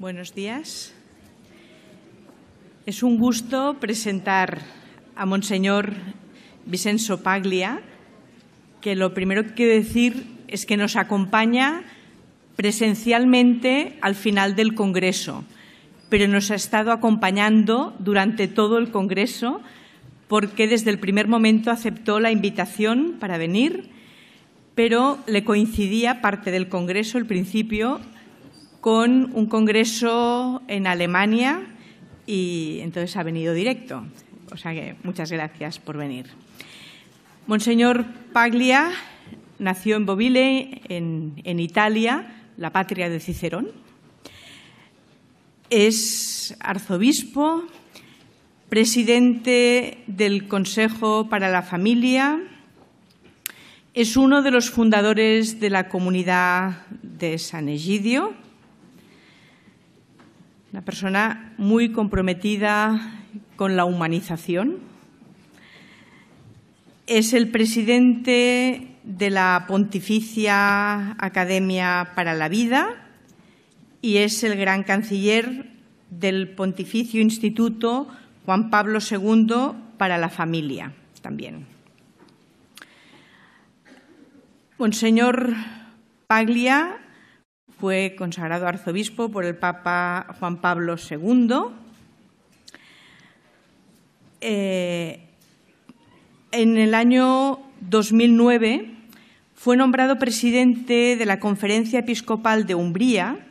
Buenos días. Es un gusto presentar a Monseñor Vicenzo Paglia, que lo primero que quiero decir es que nos acompaña presencialmente al final del Congreso, pero nos ha estado acompañando durante todo el Congreso porque desde el primer momento aceptó la invitación para venir, pero le coincidía parte del Congreso, al principio, con un congreso en Alemania y entonces ha venido directo. O sea que muchas gracias por venir. Monseñor Paglia nació en Bovile, en, en Italia, la patria de Cicerón. Es arzobispo, presidente del Consejo para la Familia, es uno de los fundadores de la comunidad de San Egidio una persona muy comprometida con la humanización. Es el presidente de la Pontificia Academia para la Vida y es el gran canciller del Pontificio Instituto Juan Pablo II para la Familia también. Monseñor Paglia fue consagrado arzobispo por el Papa Juan Pablo II. Eh, en el año 2009 fue nombrado presidente de la Conferencia Episcopal de Umbría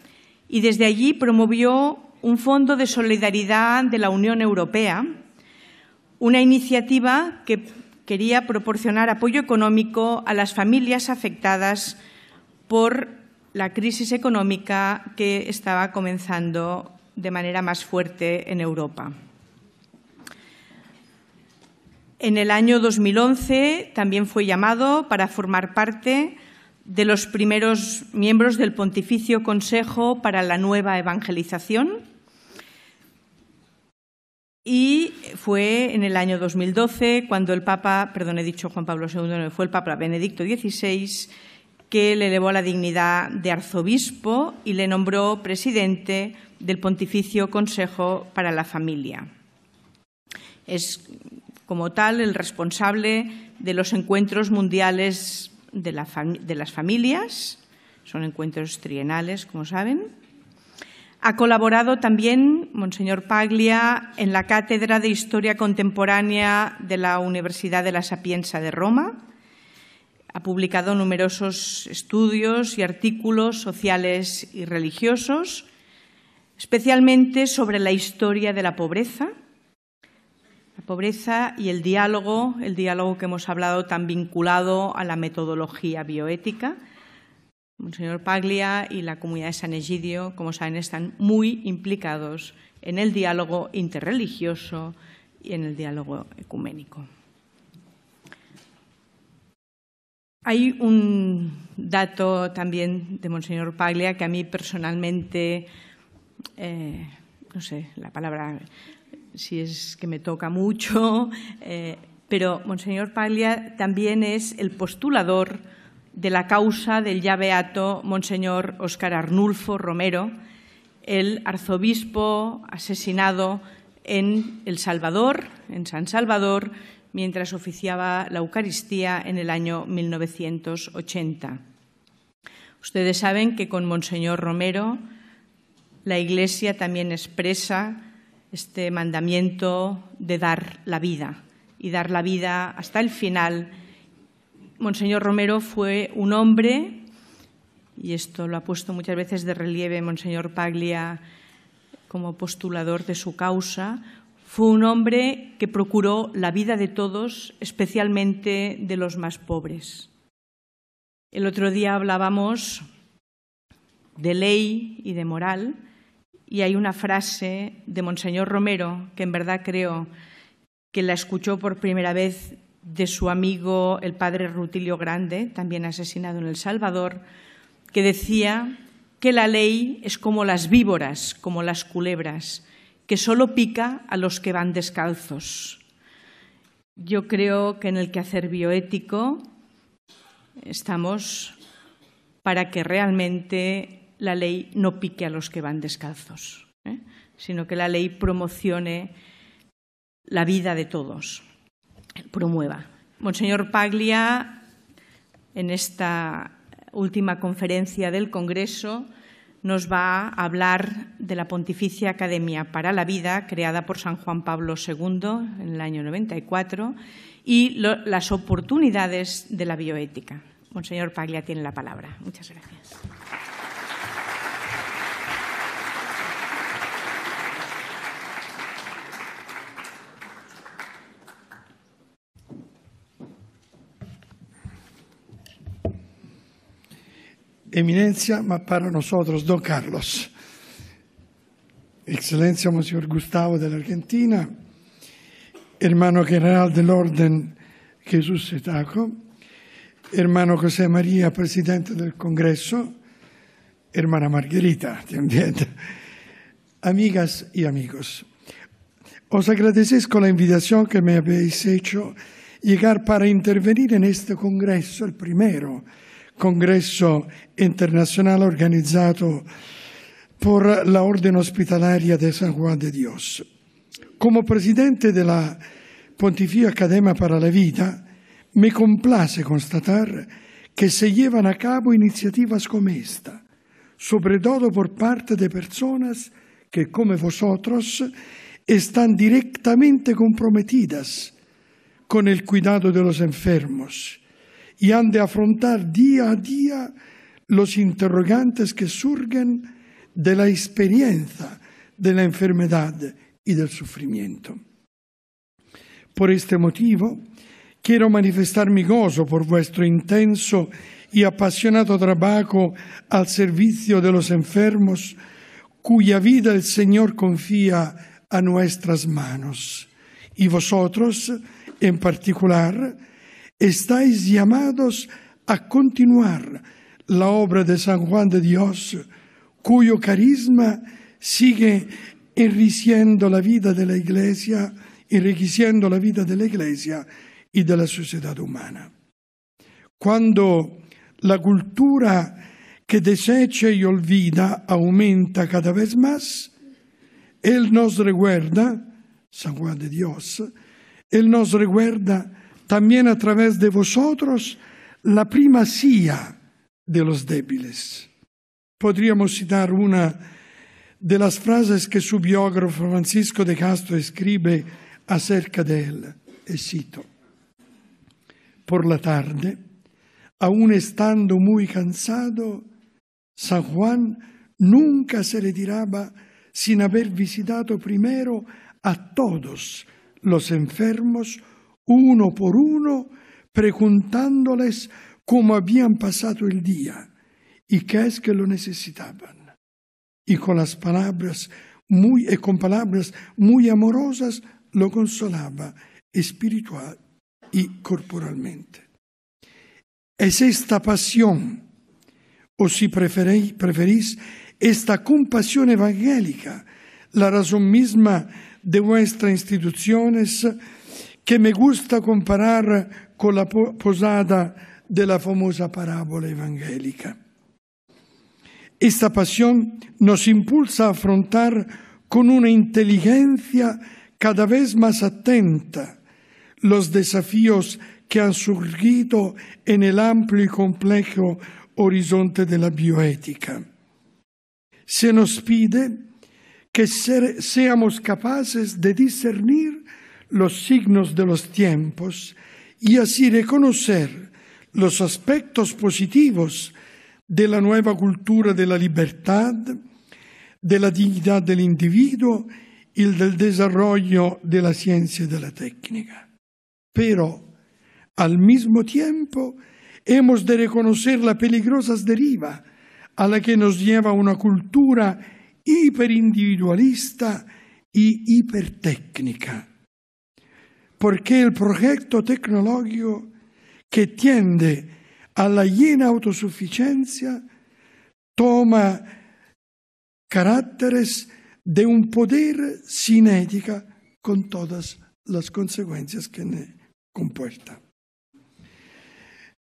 y desde allí promovió un fondo de solidaridad de la Unión Europea, una iniciativa que quería proporcionar apoyo económico a las familias afectadas por la crisis económica que estaba comenzando de manera más fuerte en Europa. En el año 2011 también fue llamado para formar parte de los primeros miembros del Pontificio Consejo para la Nueva Evangelización y fue en el año 2012 cuando el Papa, perdón, he dicho Juan Pablo II, no fue el Papa Benedicto XVI, que le elevó a la dignidad de arzobispo y le nombró presidente del Pontificio Consejo para la Familia. Es como tal el responsable de los encuentros mundiales de, de las familias, son encuentros trienales, como saben. Ha colaborado también Monseñor Paglia en la Cátedra de Historia Contemporánea de la Universidad de la Sapienza de Roma ha publicado numerosos estudios y artículos sociales y religiosos, especialmente sobre la historia de la pobreza, la pobreza y el diálogo, el diálogo que hemos hablado tan vinculado a la metodología bioética. El señor Paglia y la comunidad de San Egidio, como saben, están muy implicados en el diálogo interreligioso y en el diálogo ecuménico. Hay un dato también de Monseñor Paglia que a mí personalmente, eh, no sé, la palabra si es que me toca mucho, eh, pero Monseñor Paglia también es el postulador de la causa del ya beato Monseñor Óscar Arnulfo Romero, el arzobispo asesinado en El Salvador, en San Salvador, mientras oficiaba la Eucaristía en el año 1980. Ustedes saben que con Monseñor Romero la Iglesia también expresa este mandamiento de dar la vida y dar la vida hasta el final. Monseñor Romero fue un hombre, y esto lo ha puesto muchas veces de relieve Monseñor Paglia como postulador de su causa, fue un hombre que procuró la vida de todos, especialmente de los más pobres. El otro día hablábamos de ley y de moral, y hay una frase de Monseñor Romero que en verdad creo que la escuchó por primera vez de su amigo el padre Rutilio Grande, también asesinado en El Salvador, que decía que la ley es como las víboras, como las culebras que solo pica a los que van descalzos. Yo creo que en el quehacer bioético estamos para que realmente la ley no pique a los que van descalzos, ¿eh? sino que la ley promocione la vida de todos, promueva. Monseñor Paglia, en esta última conferencia del Congreso, nos va a hablar de la Pontificia Academia para la Vida, creada por San Juan Pablo II en el año 94, y las oportunidades de la bioética. Monseñor Paglia tiene la palabra. Muchas gracias. Eminenza, ma para nosotros, Don Carlos. Excelencia, Monsignor Gustavo dell'Argentina, hermano general dell'Orden Jesús Setaco, hermano José María, presidente del Congresso, hermana Margherita, amigas y amigos. Os agradezco la invitación que me habéis hecho llegar para intervenir en este Congreso, el primero congresso internazionale organizzato por la Orden Hospitalaria de San Juan de Dios. Come presidente della Pontificia Accademia per la Vita, mi complace constatare che se llevano a cabo iniziative come questa, soprattutto todo por parte de personas que, como vosotros, están directamente comprometidas con il cuidado de los enfermos y han de afrontar día a día los interrogantes que surgen de la experiencia de la enfermedad y del sufrimiento. Por este motivo, quiero manifestar mi gozo por vuestro intenso y apasionado trabajo al servicio de los enfermos, cuya vida el Señor confía a nuestras manos. Y vosotros, en particular, estáis llamados a continuar la obra de San Juan de Dios, cuyo carisma sigue enriqueciendo la vida de la Iglesia, enriqueciendo la vida de la Iglesia y de la sociedad humana. Cuando la cultura que desecha y olvida aumenta cada vez más, Él nos recuerda, San Juan de Dios, Él nos recuerda también a través de vosotros la primacía de los débiles. Podríamos citar una de las frases que su biógrafo Francisco de Castro escribe acerca de él, eh, por la tarde, aún estando muy cansado, San Juan nunca se retiraba sin haber visitado primero a todos los enfermos uno por uno, preguntándoles cómo habían pasado el día y qué es que lo necesitaban. Y con las palabras muy, eh, con palabras muy amorosas lo consolaba espiritual y corporalmente. Es esta pasión, o si preferís, esta compasión evangélica, la razón misma de vuestras instituciones, que me gusta comparar con la posada de la famosa parábola evangélica. Esta pasión nos impulsa a afrontar con una inteligencia cada vez más atenta los desafíos que han surgido en el amplio y complejo horizonte de la bioética. Se nos pide que seamos capaces de discernir los signos de los tiempos y así reconocer los aspectos positivos de la nueva cultura de la libertad, de la dignidad del individuo y del desarrollo de la ciencia y de la técnica. Pero, al mismo tiempo, hemos de reconocer la peligrosa deriva a la que nos lleva una cultura hiperindividualista y hipertécnica perché il progetto tecnologico che tiende alla llena autosufficienza toma caracteres di un potere cinética con tutte le conseguenze che ne comporta.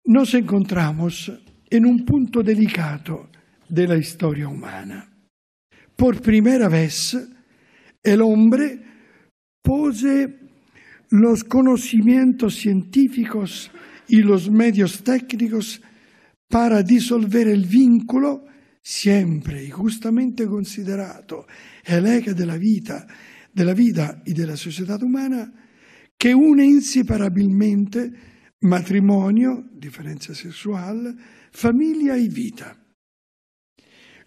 Nos encontramos in un punto delicato della storia umana. Per prima vez, el hombre pose los conocimientos científicos y los medios técnicos para disolvere il vincolo sempre ingiustamente considerato elega della vita, della vita e della società umana che une inseparabilmente matrimonio, differenza sessuale, famiglia e vita.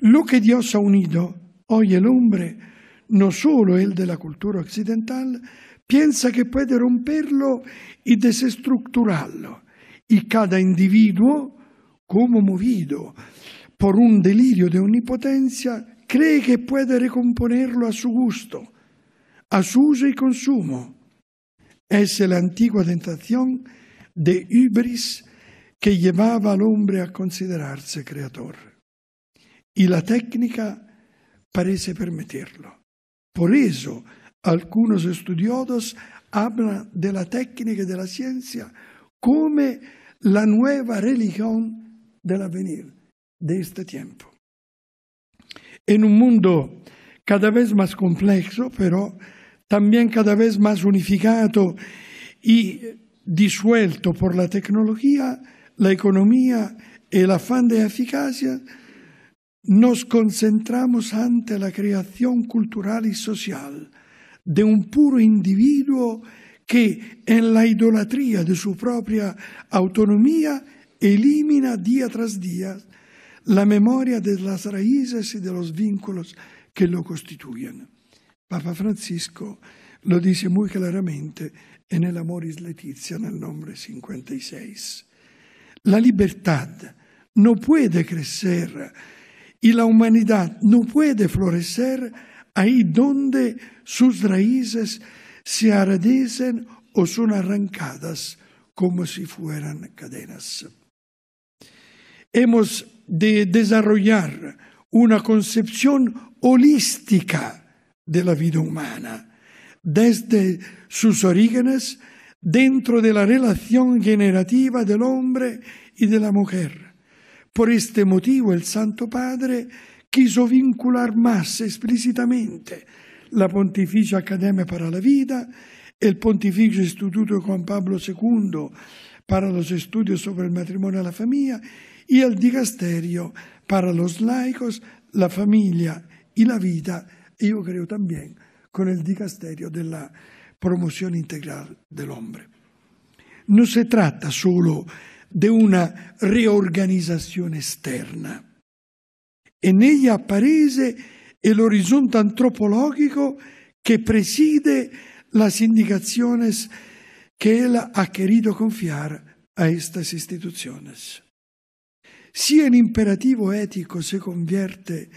Lo que Dios ha unido hoy el hombre no solo el de la cultura occidental, piensa che puede romperlo e desestructurarlo. e cada individuo, come movido por un delirio de omnipotencia, cree che puede recomponerlo a suo gusto, a suo uso e consumo. Es la antigua tentazione de Ibris che llevaba al hombre a considerarsi creatore. E la técnica parece permitirlo. Por eso, Algunos estudiosos hablan de la técnica y de la ciencia como la nueva religión del avenir de este tiempo. En un mundo cada vez más complejo, pero también cada vez más unificado y disuelto por la tecnología, la economía, y el afán de eficacia, nos concentramos ante la creación cultural y social di un puro individuo che nella idolatria di sua propria autonomia elimina dia tras dia la memoria della raíces e dello svincolo che lo costituiscono. Papa Francisco lo dice molto chiaramente e nell'Amoris Letizia nel nome 56. La libertà non può crescere, y la humanidad non può florecer ahí donde sus raíces se aradecen o son arrancadas como si fueran cadenas. Hemos de desarrollar una concepción holística de la vida humana, desde sus orígenes, dentro de la relación generativa del hombre y de la mujer. Por este motivo el Santo Padre quiso vincular más explícitamente la Pontificia Accademia para la Vida, il Pontificio Istituto Juan Pablo II para los estudios sobre el matrimonio y la Famiglia e el Dicasterio para los laicos, la Famiglia e la Vita y yo creo también con il Dicasterio della Promozione Integrale Integral Non si tratta solo di una riorganizzazione esterna, e negli apparese è l'orizzonte antropologico che preside las indicaciones che él ha querido confiar a estas instituciones. Si el imperativo ético se convierte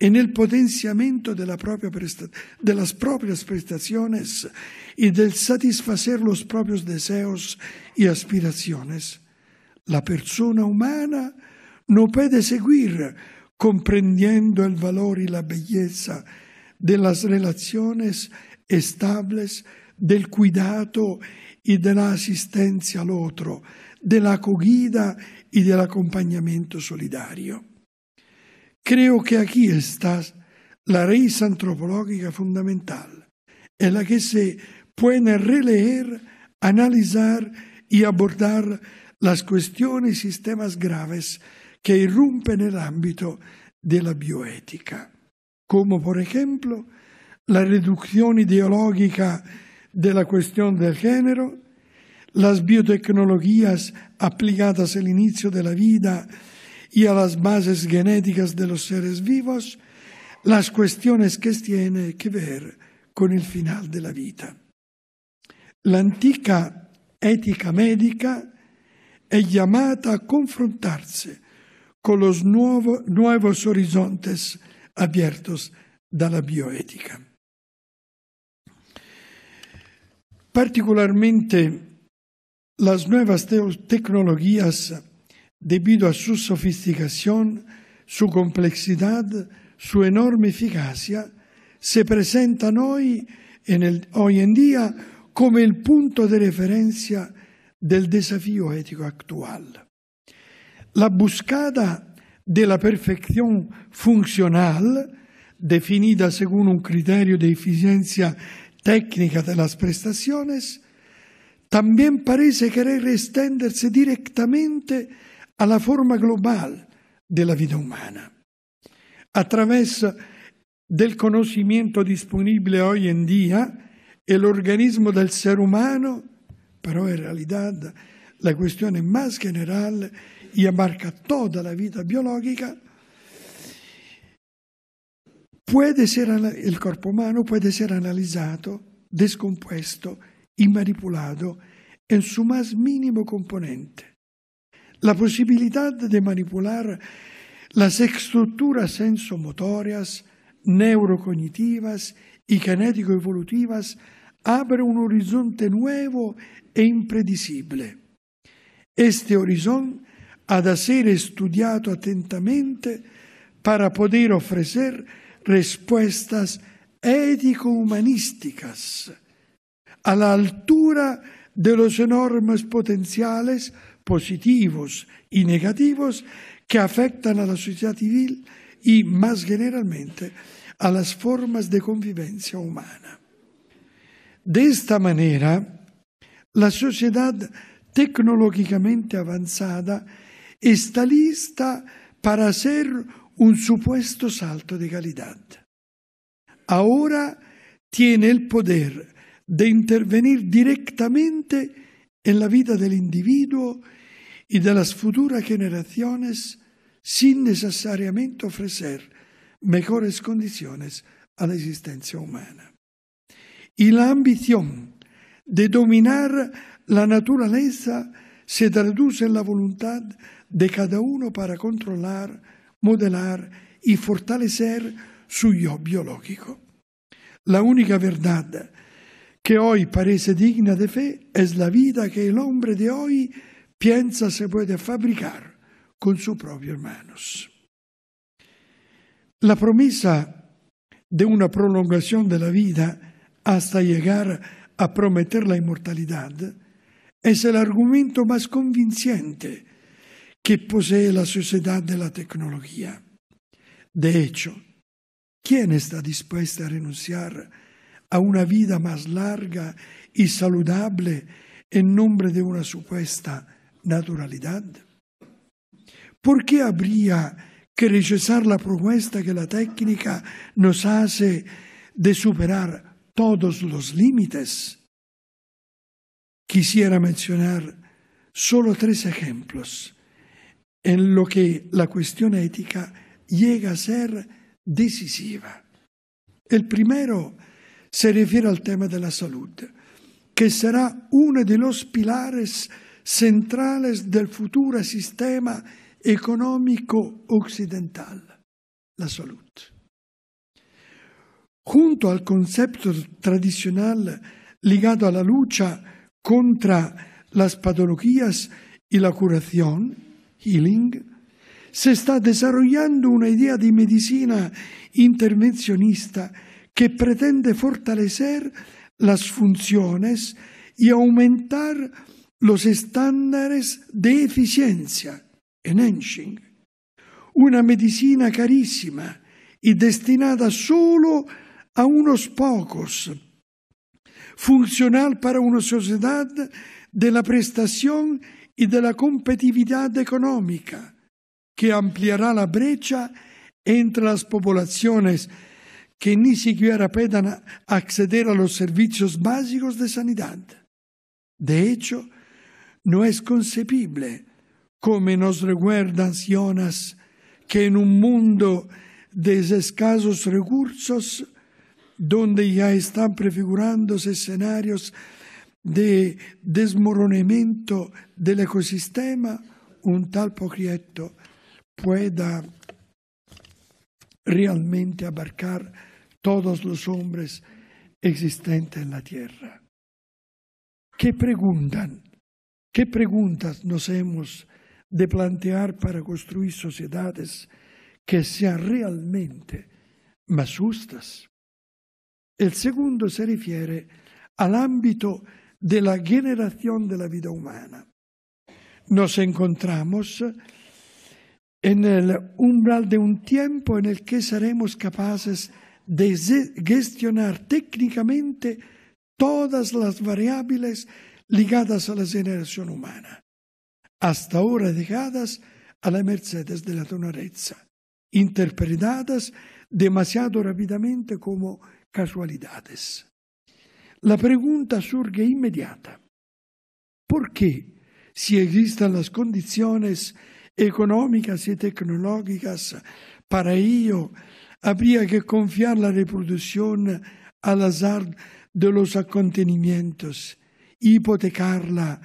en el potenciamiento de, la propia de las propias prestaciones del satisfacer los propios deseos e aspirazioni, la persona umana non può seguir comprendiendo el valor y la belleza de las relaciones estables, del cuidado y de la asistencia al otro, de la acogida y del acompañamiento solidario. Creo que aquí está la raíz antropológica fundamental, en la que se puede releer, analizar y abordar las cuestiones y sistemas graves che irrumpe nell'ambito della bioetica, come per esempio la riduzione ideologica della questione del genere, le biotecnologie applicate all'inizio della vita e alle basi genetiche degli los seres vivos, questioni che que a che ver con il final della vita. L'antica etica medica è chiamata a confrontarsi con los nuevos horizontes abiertos de la bioética. Particularmente, las nuevas tecnologías, debido a su sofisticación, su complejidad, su enorme eficacia, se presentan hoy en día como el punto de referencia del desafío ético actual. La buscada della perfezione funzionale, definita secondo un criterio di efficienza tecnica delle prestazioni, también parece querer extenderse direttamente alla forma globale della vita umana. Attraverso del conocimiento disponibile oggi in dia e organismo del ser humano, pero en realidad la questione es más general y abarca tutta la vita biologica, puede ser, il corpo umano può essere analizzato, descompuesto y manipolado en su más mínimo componente. La possibilità di manipolare las estructuras sensomotorias, neurocognitivas e kinético-evolutivas abre un horizonte nuovo e impredecible. Este horizonte ha ser estudiado atentamente para poder ofrecer respuestas ético-humanísticas a la altura de los enormes potenciales positivos y negativos que afectan a la sociedad civil y más generalmente a las formas de convivencia humana. De esta manera, la sociedad tecnológicamente avanzada está lista para ser un supuesto salto de calidad. Ahora tiene el poder de intervenir directamente en la vida del individuo y de las futuras generaciones sin necesariamente ofrecer mejores condiciones a la existencia humana. Y la ambición de dominar la naturaleza se traduce en la volontà de cada uno para controlar, modelar y fortalecer su yo biológico. La única verdad que hoy parece digna de fe es la vida que el hombre de hoy piensa se puede fabricar con sus propias manos. La promesa de una prolongación de la vida hasta llegar a prometer la inmortalidad Es el argumento más convincente que posee la sociedad de la tecnología. De hecho, ¿quién está dispuesta a renunciar a una vida más larga y saludable en nombre de una supuesta naturalidad? ¿Por qué habría que rechazar la propuesta que la técnica nos hace de superar todos los límites? quisiera mencionar solo tres ejemplos en lo que la cuestión ética llega a ser decisiva. El primero se refiere al tema de la salud, que será uno de los pilares centrales del futuro sistema economico occidental, la salud. Junto al concepto tradicional ligato alla lucha contra las patologías y la curación, healing, se está desarrollando una idea de medicina intervencionista que pretende fortalecer las funciones y aumentar los estándares de eficiencia, enhancing, una medicina carísima y destinada solo a unos pocos funcional para una sociedad de la prestación y de la competitividad económica, que ampliará la brecha entre las poblaciones que ni siquiera puedan acceder a los servicios básicos de sanidad. De hecho, no es concebible, como nos recuerdan Sionas, que en un mundo de escasos recursos donde ya están prefigurándose escenarios de desmoronamiento del ecosistema, un tal proyecto pueda realmente abarcar todos los hombres existentes en la Tierra. ¿Qué preguntan? ¿Qué preguntas nos hemos de plantear para construir sociedades que sean realmente más justas, el segundo se refiere al ámbito de la generación de la vida humana. Nos encontramos en el umbral de un tiempo en el que seremos capaces de gestionar técnicamente todas las variables ligadas a la generación humana, hasta ahora dejadas a la mercedes de la tonareza interpretadas demasiado rapidamente como casualidades. La pregunta surge inmediata. ¿Por qué, si existan las condiciones económicas y tecnológicas para ello, habría que confiar la reproducción al azar de los acontecimientos, hipotecarla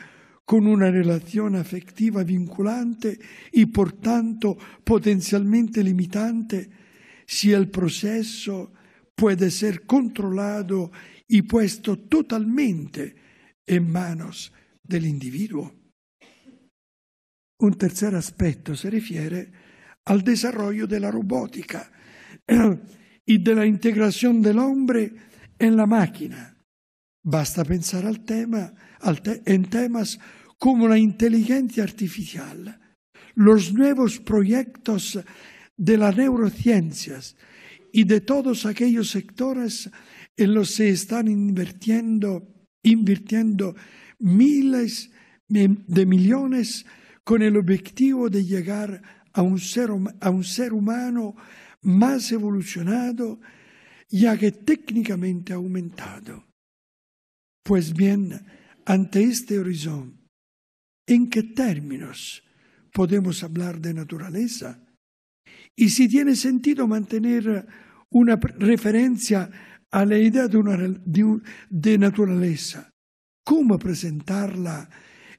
con una relazione afectiva vinculante e, por tanto, potenzialmente limitante si il processo può essere controllato e puesto totalmente in manos del individuo. Un terzo aspetto se rifiere al desarrollo della robotica e della integrazione la integración del hombre en la máquina. Basta pensare al tema, al te en temas como la inteligencia artificial, los nuevos proyectos de las neurociencias y de todos aquellos sectores en los que se están invirtiendo, invirtiendo miles de millones con el objetivo de llegar a un ser, a un ser humano más evolucionado ya que técnicamente aumentado. Pues bien, ante este horizonte, ¿en qué términos podemos hablar de naturaleza? y si tiene sentido mantener una referencia a la idea de, una, de, de naturaleza, come presentarla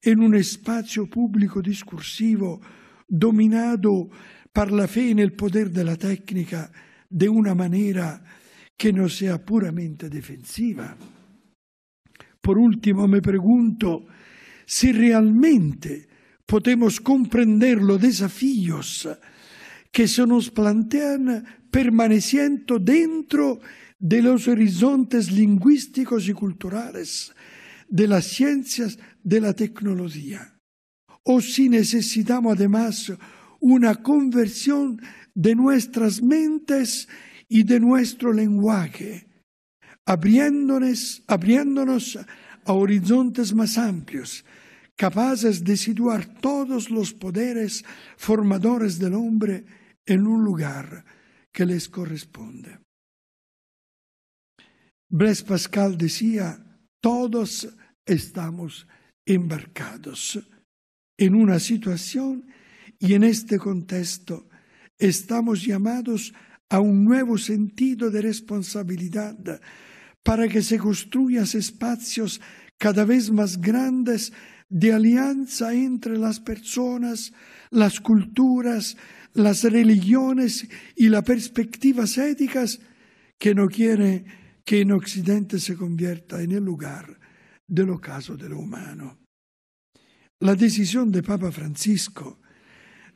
in un espacio pubblico discursivo dominato per la fede nel potere della tecnica di una maniera che non sia puramente defensiva. Por ultimo me pregunto se realmente potemos comprenderlo desafios que se nos plantean permaneciendo dentro de los horizontes lingüísticos y culturales, de las ciencias, de la tecnología. O si necesitamos además una conversión de nuestras mentes y de nuestro lenguaje, abriéndonos, abriéndonos a horizontes más amplios, capaces de situar todos los poderes formadores del hombre en un lugar que les corresponde. Blaise Pascal decía, todos estamos embarcados en una situación y en este contexto estamos llamados a un nuevo sentido de responsabilidad para que se construyan espacios cada vez más grandes de alianza entre las personas, las culturas, las religiones y las perspectivas éticas que no quiere que en Occidente se convierta en el lugar del ocaso de lo humano. La decisión de Papa Francisco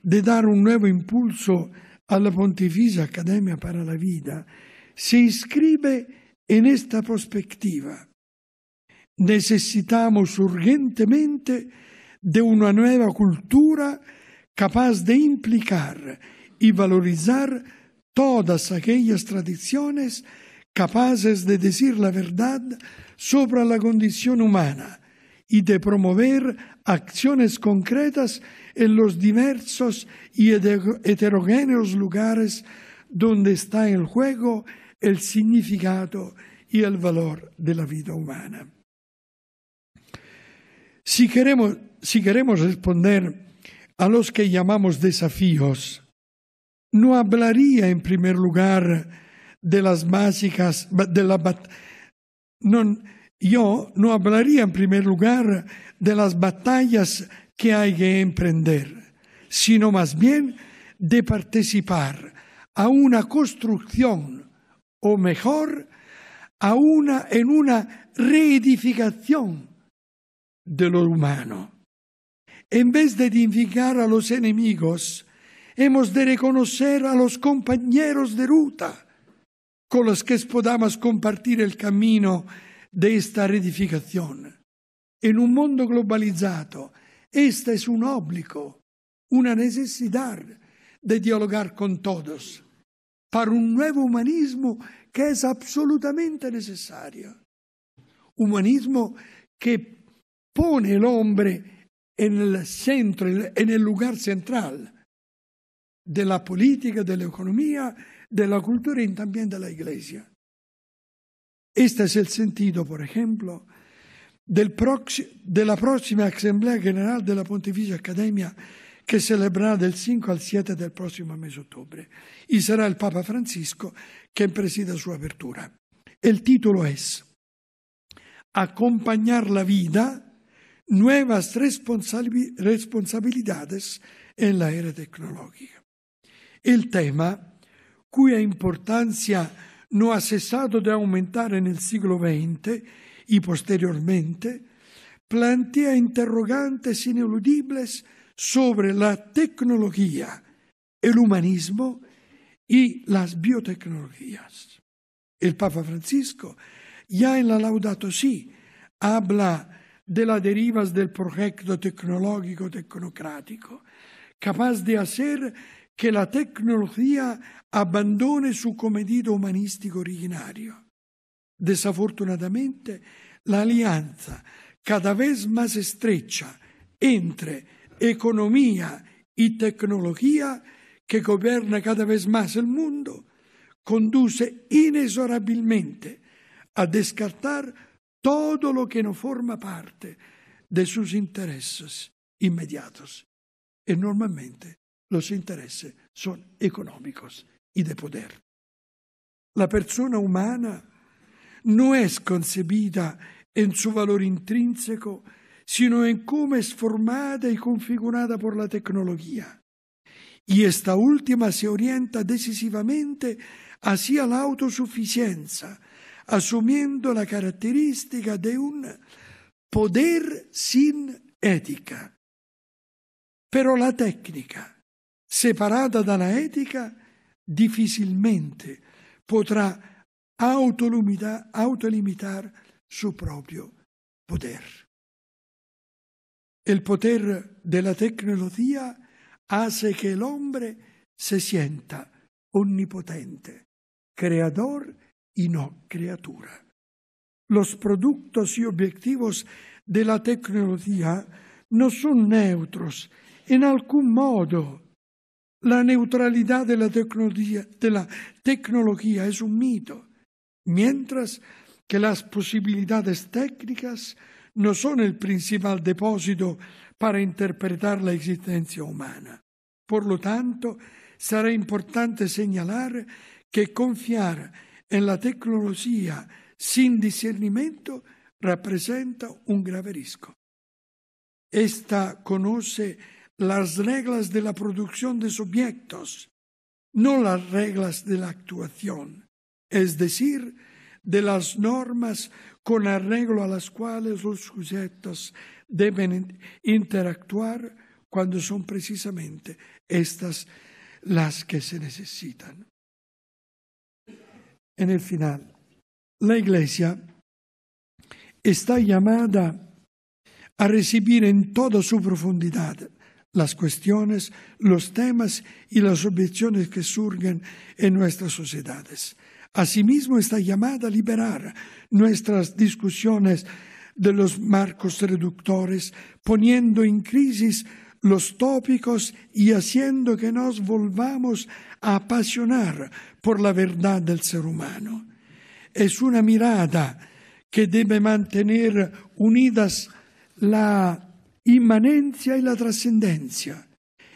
de dar un nuevo impulso a la Pontificia Academia para la Vida se inscribe en esta perspectiva necesitamos urgentemente de una nueva cultura capaz de implicar y valorizar todas aquellas tradiciones capaces de decir la verdad sobre la condición humana y de promover acciones concretas en los diversos y heterogéneos lugares donde está en juego el significado y el valor de la vida humana. Si queremos, responder a los que llamamos desafíos, no hablaría en primer lugar de las básicas, de la, yo no hablaría en primer lugar de las batallas que hay que emprender, sino más bien de participar a una construcción, o mejor, a una, en una reedificación de lo humano. En vez de indicar a los enemigos, hemos de reconocer a los compañeros de ruta con los que podamos compartir el camino de esta reedificación. En un mundo globalizado, esta es un obbligo, una necesidad de dialogar con todos para un nuevo humanismo que es absolutamente necesario. Humanismo que pone l'ombre nel centro, e nel lugar central della politica, dell'economia, della cultura e anche della la iglesia. Este es el sentido, por ejemplo, del de la próxima Asamblea General de Pontificia Accademia che celebrerà del 5 al 7 del prossimo mese ottobre. E sarà il Papa Francisco che presida la sua apertura. il titolo è Accompagnare la vita nuevas responsabilidades en la era tecnológica. El tema, cuya importancia no ha cesado de aumentar en el siglo XX y posteriormente, plantea interrogantes ineludibles sobre la tecnología, el humanismo y las biotecnologías. El Papa Francisco, ya en la Laudato sí habla de las derivas del progetto tecnológico tecnocrático, capace di hacer che la tecnologia abandone su cometido umanistico originario. Desafortunatamente, la cada vez más estrecha entre economia e tecnologia che governa cada vez más il mondo, conduce inesorabilmente a descartar todo lo que no forma parte de sus intereses inmediatos. Y normalmente los intereses son económicos y de poder. La persona humana no es concebida en su valor intrínseco, sino en cómo es formada y configurada por la tecnología. Y esta última se orienta decisivamente hacia la autosuficiencia, assumiendo la caratteristica di un poder sin ética. Però la tecnica, separata dalla etica, difficilmente potrà autolimitare autolimitar suo proprio poder. Il poder della tecnologia tecnología hace che el hombre se sienta onnipotente, creador e y no criatura. Los productos y objetivos de la tecnología no son neutros en algún modo. La neutralidad de la tecnología, es un mito, mientras que las posibilidades técnicas no son el principal depósito para interpretar la existencia humana. Por lo tanto, será importante señalar que confiar en la tecnología sin discernimiento, representa un grave riesgo. Esta conoce las reglas de la producción de objetos, no las reglas de la actuación, es decir, de las normas con arreglo a las cuales los sujetos deben interactuar cuando son precisamente estas las que se necesitan en el final. La iglesia está llamada a recibir en toda su profundidad las cuestiones, los temas y las objeciones que surgen en nuestras sociedades. Asimismo, está llamada a liberar nuestras discusiones de los marcos reductores, poniendo en crisis los tópicos y haciendo que nos volvamos a apasionar por la verdad del ser humano. Es una mirada que debe mantener unidas la inmanencia y la trascendencia,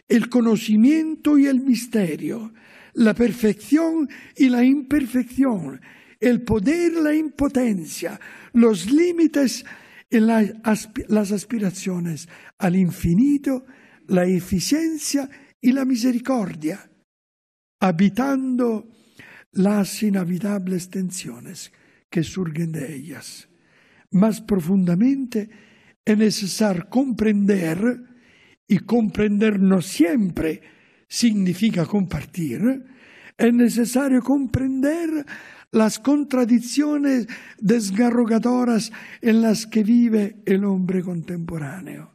el conocimiento y el misterio, la perfección y la imperfección, el poder y la impotencia, los límites y y las aspiraciones al infinito, la eficiencia y la misericordia, habitando las inhabitables tensiones que surgen de ellas. Más profundamente es necesario comprender, y comprender no siempre significa compartir, es necesario comprender las contradicciones desgarrogadoras en las que vive el hombre contemporáneo.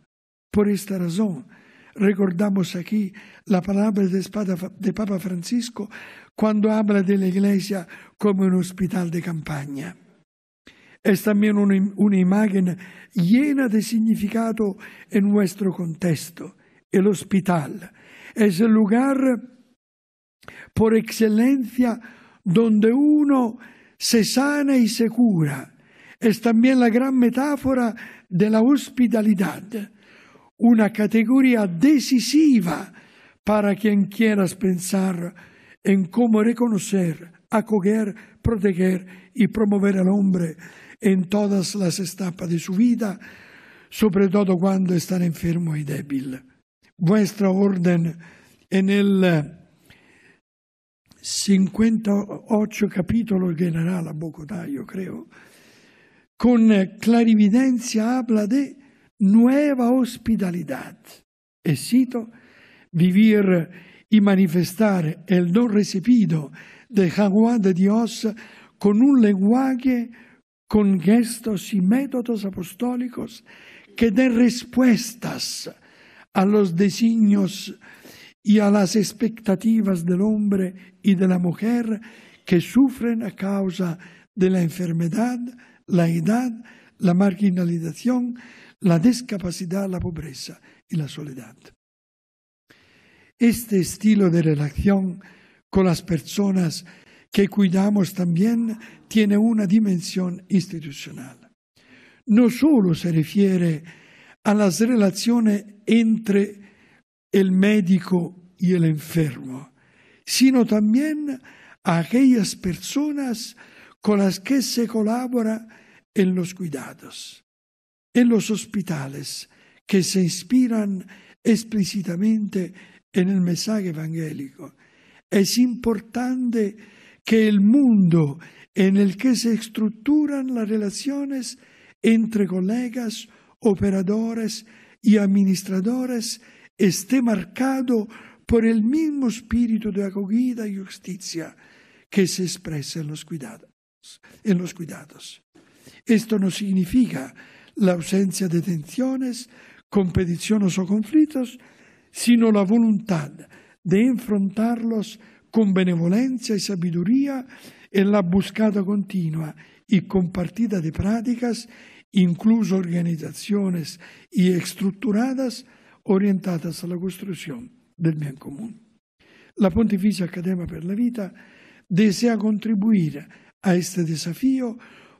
Por esta razón, recordamos aquí la palabra de, espada de Papa Francisco cuando habla de la iglesia como un hospital de campaña. Es también una, una imagen llena de significado en nuestro contexto. El hospital es el lugar por excelencia donde uno se sana y se cura. Es también la gran metáfora de la hospitalidad, una categoría decisiva para quien quiera pensar en cómo reconocer, acoger, proteger y promover al hombre en todas las etapas de su vida, sobre todo cuando están enfermo y débil. Vuestra orden en el eh, 58 capítulos general a Bogotà, io creo, con clarividenza habla de nuova hospitalidad. E cito, vivir y manifestar el don recibido de Jaguar de Dios con un lenguaje, con gestos y métodos apostólicos que den respuestas a los designios y a las expectativas del hombre y de la mujer que sufren a causa de la enfermedad, la edad, la marginalización, la discapacidad, la pobreza y la soledad. Este estilo de relación con las personas que cuidamos también tiene una dimensión institucional. No solo se refiere a las relaciones entre el médico y el enfermo, sino también a aquellas personas con las que se colabora en los cuidados, en los hospitales que se inspiran explícitamente en el mensaje evangélico. Es importante que el mundo en el que se estructuran las relaciones entre colegas, operadores y administradores esté marcado por el mismo espíritu de acogida y justicia que se expresa en los cuidados. En los cuidados. Esto no significa la ausencia de tensiones, competiciones o conflictos, sino la voluntad de enfrentarlos con benevolencia y sabiduría en la buscada continua y compartida de prácticas, incluso organizaciones y estructuradas, orientadas la construcción del bien común. La Pontificia Academia per la Vita desea contribuir a este desafío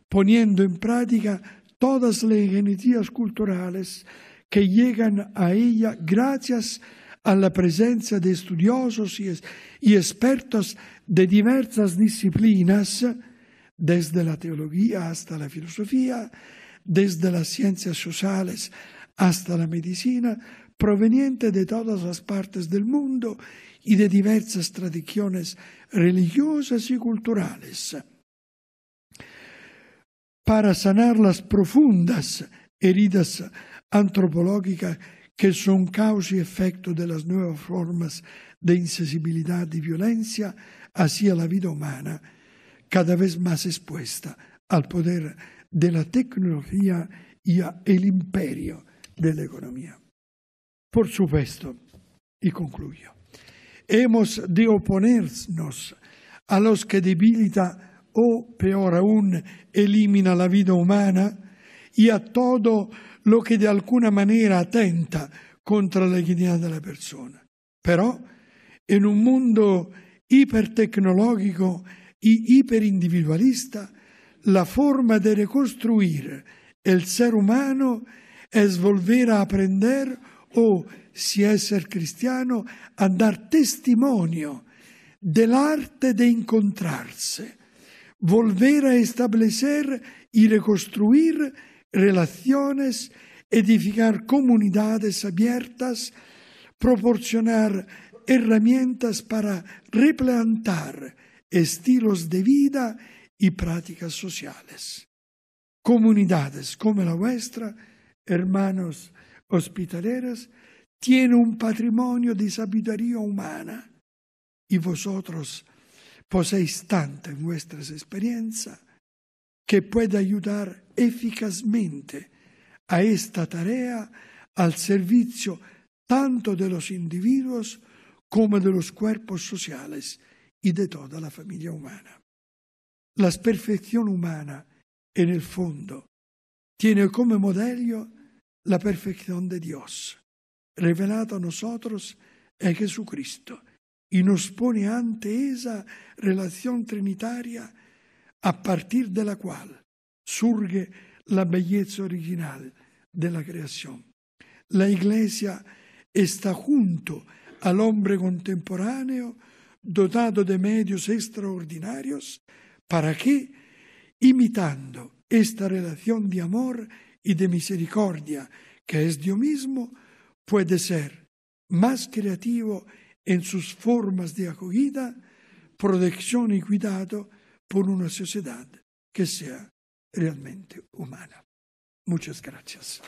poniendo en práctica todas las ingenierías culturales que llegan a ella gracias a la presencia de estudiosos y expertos de diversas disciplinas, desde la teología hasta la filosofía, desde las ciencias sociales hasta la medicina, proveniente de todas las partes del mundo y de diversas tradiciones religiosas y culturales. Para sanar las profundas heridas antropológicas que son causa y efecto de las nuevas formas de insensibilidad y violencia hacia la vida humana, cada vez más expuesta al poder de la tecnología y al imperio de la economía. Por supuesto, y concluyo, hemos de oponernos a los que debilita o, peor aún, elimina la vida humana y a todo lo que de alguna manera atenta contro la dignità della persona. Però, in un mondo hipertecnológico e hiperindividualista, la forma de ricostruire el ser humano es volver a aprender o, si ser cristiano, a dar testimonio arte de encontrarse, volver a establecer y reconstruir relaciones, edificar comunidades abiertas, proporcionar herramientas para replantar estilos de vida y prácticas sociales. Comunidades como la vuestra, hermanos, hospitaleras tiene un patrimonio de sabiduría humana y vosotros poseéis tanta en vuestras experiencias que puede ayudar eficazmente a esta tarea al servicio tanto de los individuos como de los cuerpos sociales y de toda la familia humana. La perfección humana, en el fondo, tiene como modelo la perfección de Dios, revelada a nosotros en Jesucristo, y nos pone ante esa relación trinitaria a partir de la cual surge la belleza original de la creación. La Iglesia está junto al hombre contemporáneo dotado de medios extraordinarios para que, imitando esta relación de amor, y de misericordia, que es Dios mismo, puede ser más creativo en sus formas de acogida, protección y cuidado por una sociedad que sea realmente humana. Muchas gracias.